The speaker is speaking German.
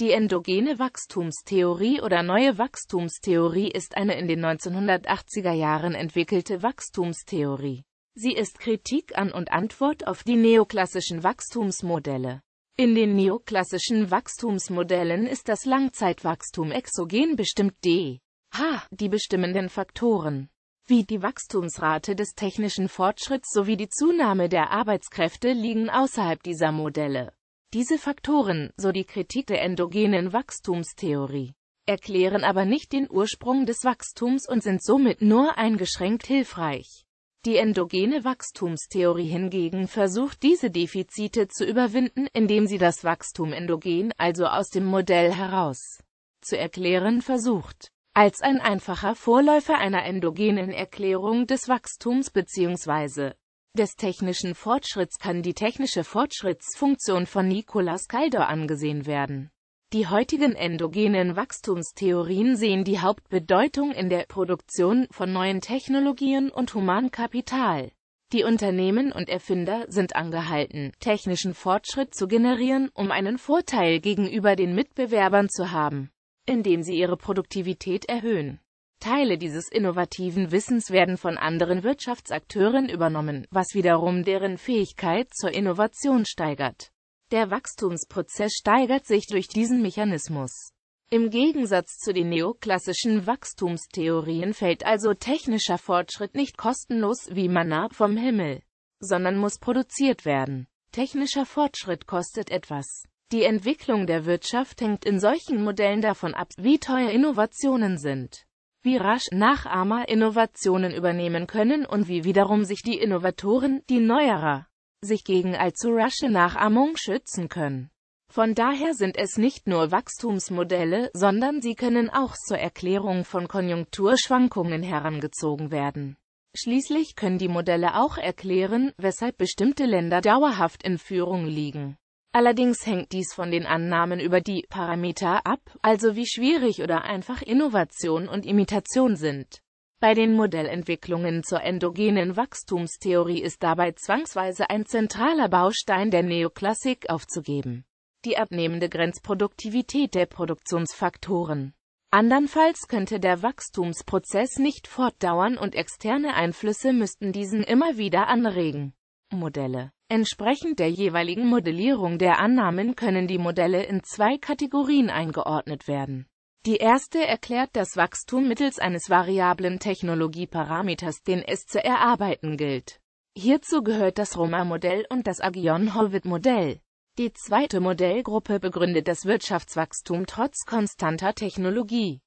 Die endogene Wachstumstheorie oder neue Wachstumstheorie ist eine in den 1980er Jahren entwickelte Wachstumstheorie. Sie ist Kritik an und Antwort auf die neoklassischen Wachstumsmodelle. In den neoklassischen Wachstumsmodellen ist das Langzeitwachstum exogen bestimmt d. h. die bestimmenden Faktoren wie die Wachstumsrate des technischen Fortschritts sowie die Zunahme der Arbeitskräfte liegen außerhalb dieser Modelle. Diese Faktoren, so die Kritik der endogenen Wachstumstheorie, erklären aber nicht den Ursprung des Wachstums und sind somit nur eingeschränkt hilfreich. Die endogene Wachstumstheorie hingegen versucht diese Defizite zu überwinden, indem sie das Wachstum endogen, also aus dem Modell heraus, zu erklären versucht. Als ein einfacher Vorläufer einer endogenen Erklärung des Wachstums bzw des technischen Fortschritts kann die technische Fortschrittsfunktion von Nicolas Caldor angesehen werden. Die heutigen endogenen Wachstumstheorien sehen die Hauptbedeutung in der Produktion von neuen Technologien und Humankapital. Die Unternehmen und Erfinder sind angehalten, technischen Fortschritt zu generieren, um einen Vorteil gegenüber den Mitbewerbern zu haben, indem sie ihre Produktivität erhöhen. Teile dieses innovativen Wissens werden von anderen Wirtschaftsakteuren übernommen, was wiederum deren Fähigkeit zur Innovation steigert. Der Wachstumsprozess steigert sich durch diesen Mechanismus. Im Gegensatz zu den neoklassischen Wachstumstheorien fällt also technischer Fortschritt nicht kostenlos wie Mana vom Himmel, sondern muss produziert werden. Technischer Fortschritt kostet etwas. Die Entwicklung der Wirtschaft hängt in solchen Modellen davon ab, wie teuer Innovationen sind wie rasch Nachahmer Innovationen übernehmen können und wie wiederum sich die Innovatoren, die Neuerer, sich gegen allzu rasche Nachahmung schützen können. Von daher sind es nicht nur Wachstumsmodelle, sondern sie können auch zur Erklärung von Konjunkturschwankungen herangezogen werden. Schließlich können die Modelle auch erklären, weshalb bestimmte Länder dauerhaft in Führung liegen. Allerdings hängt dies von den Annahmen über die Parameter ab, also wie schwierig oder einfach Innovation und Imitation sind. Bei den Modellentwicklungen zur endogenen Wachstumstheorie ist dabei zwangsweise ein zentraler Baustein der Neoklassik aufzugeben. Die abnehmende Grenzproduktivität der Produktionsfaktoren. Andernfalls könnte der Wachstumsprozess nicht fortdauern und externe Einflüsse müssten diesen immer wieder anregen. Modelle Entsprechend der jeweiligen Modellierung der Annahmen können die Modelle in zwei Kategorien eingeordnet werden. Die erste erklärt das Wachstum mittels eines variablen Technologieparameters, den es zu erarbeiten gilt. Hierzu gehört das Roma-Modell und das Agion-Howitt-Modell. Die zweite Modellgruppe begründet das Wirtschaftswachstum trotz konstanter Technologie.